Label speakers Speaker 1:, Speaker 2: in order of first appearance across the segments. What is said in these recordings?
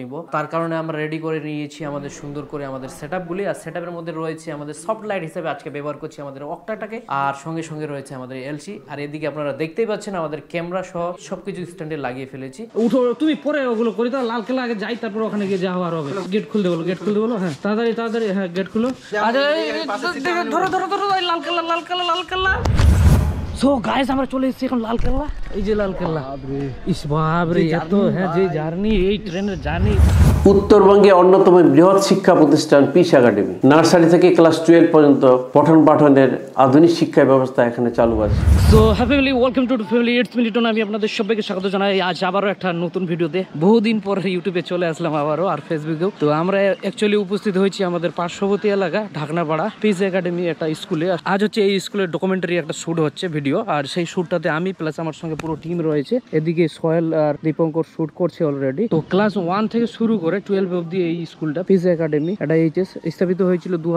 Speaker 1: নিব তার কারণে আমরা রেডি করে নিয়েছি আমাদের সুন্দর করে আমাদের সেট আপগুলি আর সেট মধ্যে রয়েছে আমাদের সফট লাইট হিসেবে আজকে ব্যবহার করছি আমাদের অক্টাটাকে আর সঙ্গে সঙ্গে রয়েছে আমাদের এলসি আর এদিকে আপনারা দেখতেই পাচ্ছেন আমাদের ক্যামেরা সহ সবকিছু স্ট্যান্ডে লাগিয়ে ফেলেছি উঠো তুমি পরে ওগুলো করি তাহলে লাল কেলা আগে যাই তারপর ওখানে গিয়ে যাওয়া আর হবে গেট খুলতে বলো গেট খুলতে বলো হ্যাঁ তাড়াতাড়ি তাড়াতাড়ি হ্যাঁ গেট খুলো আচ্ছা, ধরো ধরো ধরো লাল কেলা লাল কেলা লাল কেলা সো গাইস আমরা চলে এসেছি এখন লাল কেল্লা হ্যাঁ, উত্তরবঙ্গে অন্যতম বৃহৎ শিক্ষা প্রতিষ্ঠান পিস একাডেমি নার্সারি থেকে ক্লাস টুয়েলভ পর্যন্ত পঠন পাঠনের আধুনিক শিক্ষা ব্যবস্থা এখানে চালু আছে হ্যাঁ, আমি আপনাদের সবাইকে স্বাগত জানাই আজ আবারও একটা নতুন ভিডিওতে বহুদিন পর ইউটিউবে চলে আসলাম আবারও আর ফেসবুকেও তো আমরা একচুয়ালি উপস্থিত হয়েছি আমাদের পার্শ্ববর্তী এলাকা ঢাকনাপাড়া পিস একাডেমি একটা স্কুলে আজ হচ্ছে এই স্কুলের ডকুমেন্টারি একটা শুট হচ্ছে ভিডিও আর সেই শুটটাতে আমি প্লাস আমার সঙ্গে পুরো টিম রয়েছে এদিকে সয়েল আর দীপঙ্কর শুট করছে অলরেডি তো ক্লাস ওয়ান থেকে শুরু করে টুয়েলভ অব্দি এই স্কুলটা পিস একাডেমি এটা এইচএস স্থাপিত হয়েছিল দু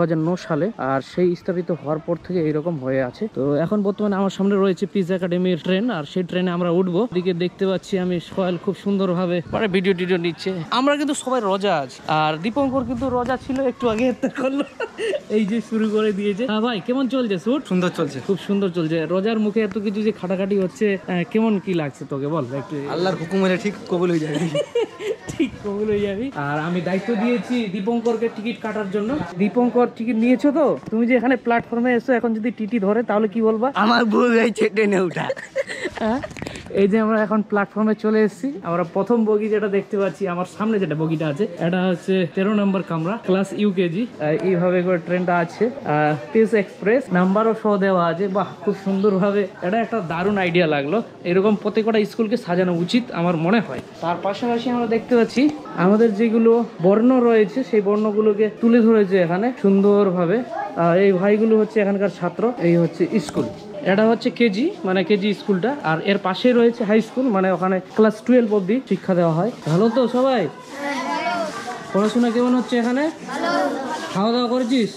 Speaker 1: সালে আর সেই স্থাপিত হওয়ার পর থেকে এইরকম হয়ে আছে তো এখন বর্তমানে আমার সামনে রয়েছে পিস একাডেমির ট্রেন আর সেই ট্রেনে আমরা উঠবো এদিকে দেখতে পাচ্ছি আমি সয়েল খুব সুন্দর ভাবে ভিডিও টিডিও নিচ্ছে আমরা কিন্তু সবাই রজা আছি আর দীপঙ্কর কিন্তু রজা ছিল একটু আগে করলো এই যে শুরু করে দিয়েছে হ্যাঁ ভাই কেমন চলছে শুট সুন্দর চলছে খুব সুন্দর চলছে রজার মুখে এত কিছু যে খাটাখাটি হচ্ছে কেমন কি লাগছে তোকে বল একটু আল্লাহর হুকুম ঠিক কবুল হয়ে যাবে ঠিক কবুল হয়ে যাবি আর আমি দায়িত্ব দিয়েছি দীপঙ্করকে টিকিট কাটার জন্য দীপঙ্কর টিকিট নিয়েছো তো তুমি যে এখানে প্ল্যাটফর্মে এসো এখন যদি টিটি ধরে তাহলে কি বলবা আমার ভুল হয়েছে ট্রেনে উঠা হ্যাঁ এই যে আমরা এখন প্ল্যাটফর্মে চলে এসেছি আমরা প্রথম বগি যেটা দেখতে পাচ্ছি আমার সামনে যেটা বগিটা আছে এটা হচ্ছে তেরো নম্বর কামরা ক্লাস ইউকেজি এইভাবে করে ট্রেনটা আছে পিস এক্সপ্রেস নাম্বারও শো দেওয়া আছে বাহ খুব সুন্দরভাবে এটা একটা দারুণ আইডিয়া লাগলো এরকম প্রত্যেকটা স্কুলকে সাজানো উচিত আমার মনে হয় তার পাশাপাশি আমরা দেখতে পাচ্ছি আমাদের যেগুলো বর্ণ রয়েছে সেই বর্ণগুলোকে তুলে ধরেছে এখানে সুন্দরভাবে এই ভাইগুলো হচ্ছে এখানকার ছাত্র এই হচ্ছে স্কুল এটা হচ্ছে কেজি মানে কেজি স্কুলটা আর এর পাশেই রয়েছে হাই স্কুল মানে ওখানে ক্লাস টুয়েলভ অব্দি শিক্ষা দেওয়া হয় ভালো তো সবাই পড়াশোনা কেমন হচ্ছে এখানে খাওয়া দাওয়া করেছিস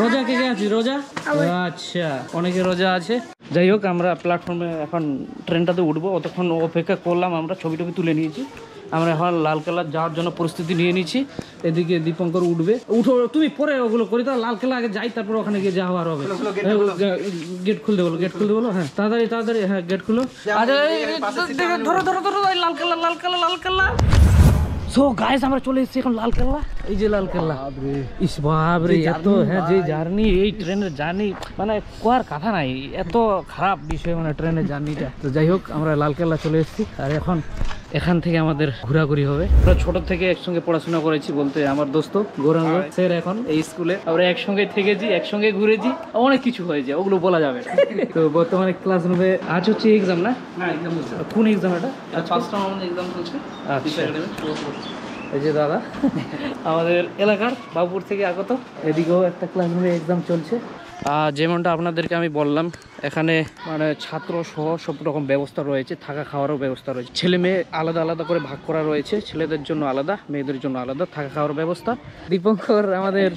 Speaker 1: রোজা কে কে আছিস রোজা আচ্ছা অনেকে রোজা আছে যাই হোক আমরা প্ল্যাটফর্মে এখন ট্রেনটাতে উঠবো অতক্ষণ অপেক্ষা করলাম আমরা ছবি টবি তুলে নিয়েছি আমরা এখন লাল কেল্লা যাওয়ার জন্য প্রস্তুতি নিয়ে নিচ্ছি এদিকে দীপঙ্কর উঠবে উঠো তুমি পরে ওগুলো করি তাহলে লাল কেল্লা আগে যাই তারপর ওখানে গিয়ে যাওয়া আর হবে হ্যাঁ, গেট খুলতে বলো গেট খুলতে বলো হ্যাঁ তাড়াতাড়ি তাড়াতাড়ি হ্যাঁ গেট খুলো আচ্ছা, ধরো ধরো ধরো লাল কেল্লা লাল লাল কেল্লা সো আমরা চলে এসেছি এখন লাল কেল্লা এই যে লাল কেল্লা ইস এত হ্যাঁ যে জার্নি এই ট্রেনের জার্নি মানে কথা নাই এত খারাপ বিষয় মানে ট্রেনের জার্নিটা তো যাই হোক আমরা লাল কেল্লা চলে এসেছি আর এখন এখান থেকে আমাদের ঘোরাঘুরি হবে আমরা ছোট থেকে একসঙ্গে পড়াশোনা করেছি বলতে আমার দোস্ত গৌরাঙ্গ স্যার এখন এই স্কুলে আমরা একসঙ্গে থেকেছি একসঙ্গে ঘুরেছি অনেক কিছু হয়েছে ওগুলো বলা যাবে তো বর্তমানে ক্লাস রুমে আজ হচ্ছে এক্সাম না হ্যাঁ, কোন এক্সাম এটা আমাদের আচ্ছা। এক্সাম চলছে আচ্ছা। এই যে দাদা আমাদের এলাকার বাবুর থেকে আগত এদিকেও একটা ক্লাস রুমে এক্সাম চলছে যেমনটা আপনাদেরকে আমি বললাম এখানে মানে ছাত্র সহ সব রকম ব্যবস্থা রয়েছে থাকা খাওয়ারও ব্যবস্থা রয়েছে ছেলে মেয়ে আলাদা আলাদা করে ভাগ করা রয়েছে ছেলেদের জন্য আলাদা মেয়েদের জন্য আলাদা থাকা খাওয়ার ব্যবস্থা দীপঙ্কর আমাদের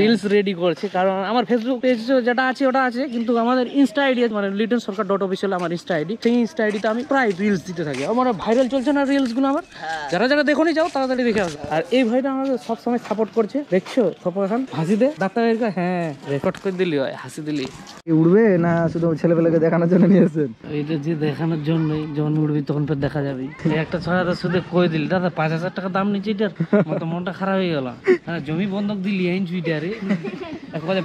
Speaker 1: রিলস হ্যাঁ। রেডি করছে কারণ আমার ফেসবুক পেজ যেটা আছে ওটা আছে কিন্তু আমাদের ইনস্টা আইডি মানে লিটন সরকার ডট অফিসিয়াল আমার ইনস্টা আইডি সেই ইনস্টা আইডিতে আমি প্রায় রিলস দিতে থাকি আমার ভাইরাল চলছে না রিলসগুলো আমার হ্যাঁ। যারা যারা দেখুনি যাও তাড়াতাড়ি দেখে আসো আর এই ভাইটা আমাদের সবসময় সাপোর্ট করছে দেখছো এখন খান হাসিতে ডাক্তার হ্যাঁ রেকর্ড করে দিলি হয় হাসি দিলি উড়বে না শুধু ছেলেপেলেকে দেখানোর জন্য নিয়ে এসেছেন এটা যে দেখানোর জন্যই যখন উড়বি তখন ফের দেখা যাবে একটা ছড়া শুধু কই দিলি দাদা পাঁচ হাজার টাকা দাম নিচ্ছে এটার মতো মনটা খারাপ হয়ে গেল জমি বন্ধক দিলি আইন সুইটারে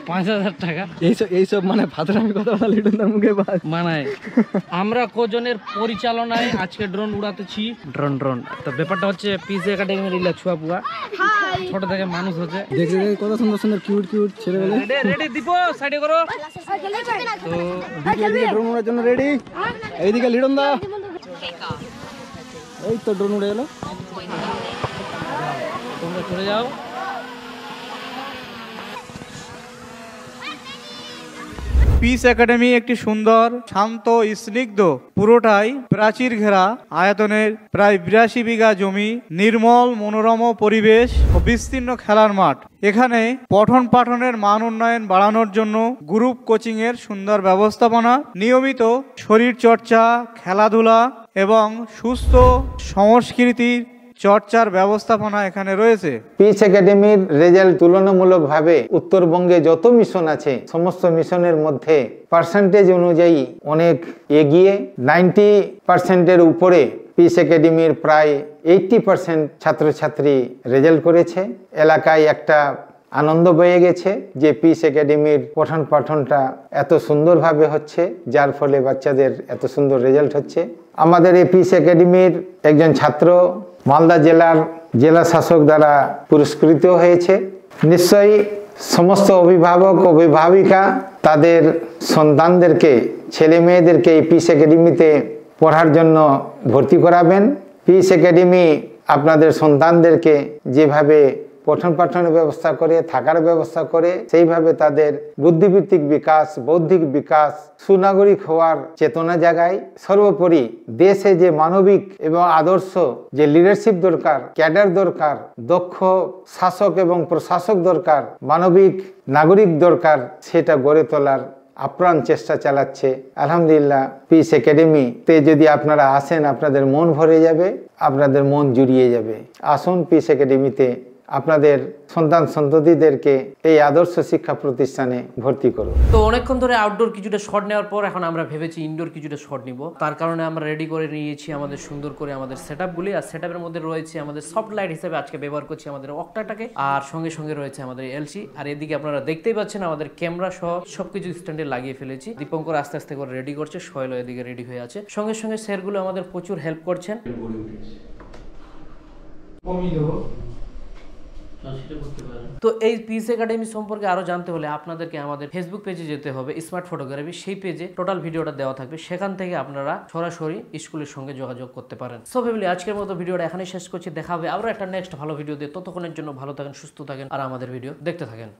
Speaker 1: পাঁচ হাজার টাকা এইসব এইসব মানে ভাতরামি কথা বলা লিটনদার মুখে মানায় আমরা কজনের পরিচালনায় আজকে ড্রোন উড়াতেছি ড্রোন ড্রোন তো ব্যাপারটা হচ্ছে পিজি একাডেমির ইলা ছুয়া পুয়া ছোট থেকে মানুষ হচ্ছে দেখে কত সুন্দর সুন্দর কিউট কিউট ছেলেবেলা রেডি ড্রোন উড়ার জন্য রেডি এইদিকে লিটন দা এই তো ড্রোন উড়ে গেল তোমরা চলে যাও পিস একাডেমি একটি সুন্দর শান্ত স্নিগ্ধ পুরোটাই প্রাচীর ঘেরা আয়তনের প্রায় বিরাশি বিঘা জমি নির্মল মনোরম পরিবেশ ও বিস্তীর্ণ খেলার মাঠ এখানে পঠন পাঠনের মান উন্নয়ন বাড়ানোর জন্য গ্রুপ কোচিং এর সুন্দর ব্যবস্থাপনা নিয়মিত শরীর চর্চা খেলাধুলা এবং সুস্থ সংস্কৃতির চর্চার ব্যবস্থাপনা এখানে রয়েছে
Speaker 2: পিস একাডেমির রেজাল্ট তুলনামূলকভাবে উত্তরবঙ্গে যত মিশন আছে সমস্ত মিশনের মধ্যে পার্সেন্টেজ অনুযায়ী অনেক এগিয়ে নাইনটি পার্সেন্টের উপরে পিস একাডেমির প্রায় এইটটি পার্সেন্ট ছাত্রছাত্রী রেজাল্ট করেছে এলাকায় একটা আনন্দ বয়ে গেছে যে পিস একাডেমির পঠন পাঠনটা এত সুন্দরভাবে হচ্ছে যার ফলে বাচ্চাদের এত সুন্দর রেজাল্ট হচ্ছে আমাদের এই পিস একাডেমির একজন ছাত্র মালদা জেলার জেলা শাসক দ্বারা পুরস্কৃত হয়েছে নিশ্চয়ই সমস্ত অভিভাবক অভিভাবিকা তাদের সন্তানদেরকে ছেলে মেয়েদেরকে এই পিস একাডেমিতে পড়ার জন্য ভর্তি করাবেন পিস একাডেমি আপনাদের সন্তানদেরকে যেভাবে পঠন পাঠনের ব্যবস্থা করে থাকার ব্যবস্থা করে সেইভাবে তাদের বুদ্ধিভিত্তিক বিকাশ বৌদ্ধিক বিকাশ সুনাগরিক হওয়ার চেতনা জাগায় সর্বোপরি দেশে যে মানবিক এবং আদর্শ যে লিডারশিপ দরকার ক্যাডার দরকার দক্ষ শাসক এবং প্রশাসক দরকার মানবিক নাগরিক দরকার সেটা গড়ে তোলার আপ্রাণ চেষ্টা চালাচ্ছে আলহামদুলিল্লাহ পিস একাডেমিতে যদি আপনারা আসেন আপনাদের মন ভরে যাবে আপনাদের মন জুড়িয়ে যাবে আসুন পিস একাডেমিতে আপনাদের সন্তান সন্ততিদেরকে এই আদর্শ শিক্ষা প্রতিষ্ঠানে ভর্তি করুন তো
Speaker 1: অনেকক্ষণ ধরে আউটডোর কিছুটা শট নেওয়ার পর এখন আমরা ভেবেছি ইনডোর কিছুটা শট নিব তার কারণে আমরা রেডি করে নিয়েছি আমাদের সুন্দর করে আমাদের সেট আপগুলি আর সেট আপের মধ্যে রয়েছে আমাদের সফট লাইট হিসেবে আজকে ব্যবহার করছি আমাদের অক্টাটাকে আর সঙ্গে সঙ্গে রয়েছে আমাদের এলসি আর এদিকে আপনারা দেখতেই পাচ্ছেন আমাদের ক্যামেরা সহ সবকিছু স্ট্যান্ডে লাগিয়ে ফেলেছি দীপঙ্কর আস্তে আস্তে করে রেডি করছে সয়েল এদিকে রেডি হয়ে আছে সঙ্গে সঙ্গে স্যারগুলো আমাদের প্রচুর হেল্প করছেন তো এই পিস একাডেমি সম্পর্কে আরো জানতে হলে আপনাদেরকে আমাদের ফেসবুক পেজে যেতে হবে স্মার্ট ফটোগ্রাফি সেই পেজে টোটাল ভিডিওটা দেওয়া থাকবে সেখান থেকে আপনারা সরাসরি স্কুলের সঙ্গে যোগাযোগ করতে পারেন সো ফ্যামিলি আজকের মতো ভিডিওটা এখানে শেষ করছি দেখা হবে আরও একটা নেক্সট ভালো ভিডিও দিয়ে ততক্ষণের জন্য ভালো থাকেন সুস্থ থাকেন আর আমাদের ভিডিও দেখতে থাকেন